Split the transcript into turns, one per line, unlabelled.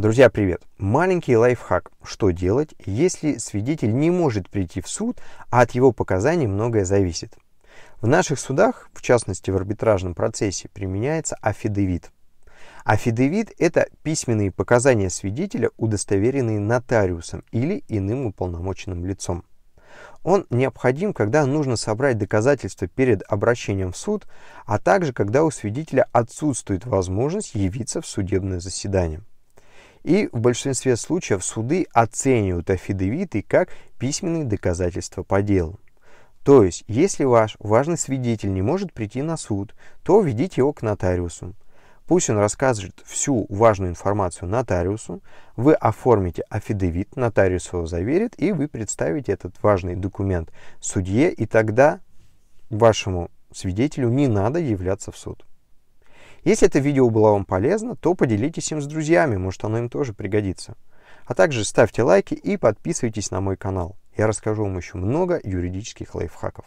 Друзья, привет! Маленький лайфхак. Что делать, если свидетель не может прийти в суд, а от его показаний многое зависит? В наших судах, в частности в арбитражном процессе, применяется афидевит. Афидевит – это письменные показания свидетеля, удостоверенные нотариусом или иным уполномоченным лицом. Он необходим, когда нужно собрать доказательства перед обращением в суд, а также когда у свидетеля отсутствует возможность явиться в судебное заседание. И в большинстве случаев суды оценивают афидевиты как письменные доказательства по делу. То есть, если ваш важный свидетель не может прийти на суд, то ведите его к нотариусу. Пусть он расскажет всю важную информацию нотариусу, вы оформите афидевит, нотариус его заверит, и вы представите этот важный документ судье, и тогда вашему свидетелю не надо являться в суд. Если это видео было вам полезно, то поделитесь им с друзьями, может оно им тоже пригодится. А также ставьте лайки и подписывайтесь на мой канал. Я расскажу вам еще много юридических лайфхаков.